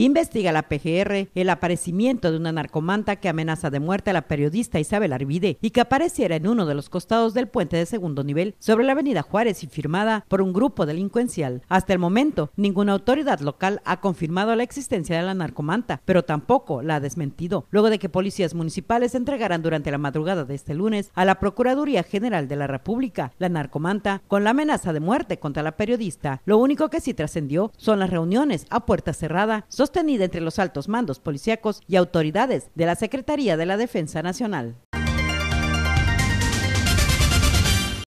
Investiga la PGR el aparecimiento de una narcomanta que amenaza de muerte a la periodista Isabel Arvide y que apareciera en uno de los costados del puente de segundo nivel sobre la avenida Juárez y firmada por un grupo delincuencial. Hasta el momento, ninguna autoridad local ha confirmado la existencia de la narcomanta, pero tampoco la ha desmentido, luego de que policías municipales entregaran durante la madrugada de este lunes a la Procuraduría General de la República la narcomanta con la amenaza de muerte contra la periodista. Lo único que sí trascendió son las reuniones a puerta cerrada sostenida entre los altos mandos policíacos y autoridades de la Secretaría de la Defensa Nacional.